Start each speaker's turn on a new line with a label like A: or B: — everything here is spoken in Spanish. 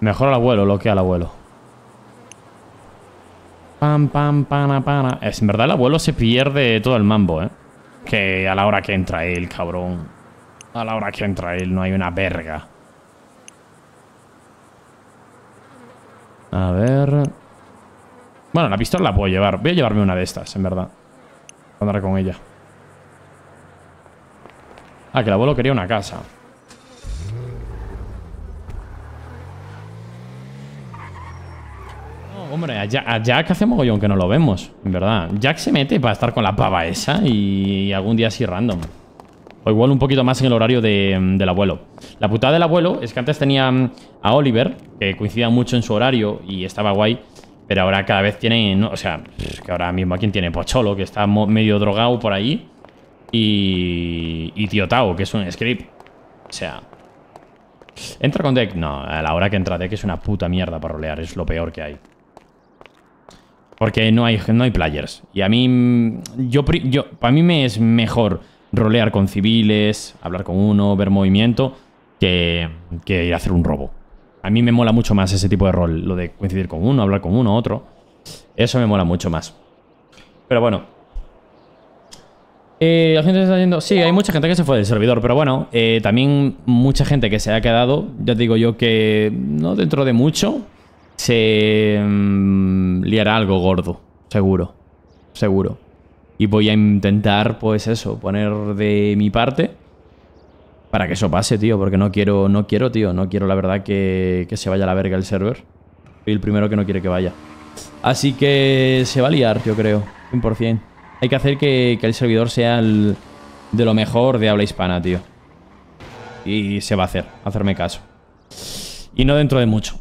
A: Mejor al abuelo, lo que al abuelo. Pam, pam, pana, pana. Es, en verdad el abuelo se pierde todo el mambo, ¿eh? Que a la hora que entra él, cabrón. A la hora que entra él no hay una verga. A ver... Bueno, la pistola la puedo llevar. Voy a llevarme una de estas, en verdad. Andaré con ella. Ah, que el abuelo quería una casa. Hombre, a Jack, hace mogollón que no lo vemos, en verdad. Jack se mete para estar con la pava esa y algún día así random. O igual un poquito más en el horario mm, del abuelo. La putada del abuelo es que antes tenía mm, a Oliver, que coincidía mucho en su horario y estaba guay. Pero ahora cada vez tiene... o sea, que ahora mismo a quien tiene Pocholo, que está medio drogado por ahí. Y... Y que es un script. O sea... ¿Entra con deck? No, a la hora que entra deck es una puta mierda para rolear. Es lo peor que hay. Porque no hay, no hay players. Y a mí, yo, yo, para mí me es mejor rolear con civiles, hablar con uno, ver movimiento, que, que ir a hacer un robo. A mí me mola mucho más ese tipo de rol, lo de coincidir con uno, hablar con uno, otro. Eso me mola mucho más. Pero bueno. Eh, la gente está yendo... Sí, hay mucha gente que se fue del servidor, pero bueno, eh, también mucha gente que se ha quedado. Ya digo yo que no dentro de mucho se mm, liará algo gordo, seguro, seguro. Y voy a intentar, pues eso, poner de mi parte para que eso pase, tío, porque no quiero, no quiero, tío, no quiero la verdad que, que se vaya a la verga el server. Soy el primero que no quiere que vaya. Así que se va a liar, yo creo, 100%. Hay que hacer que, que el servidor sea el, de lo mejor de habla hispana, tío. Y se va a hacer, hacerme caso. Y no dentro de mucho.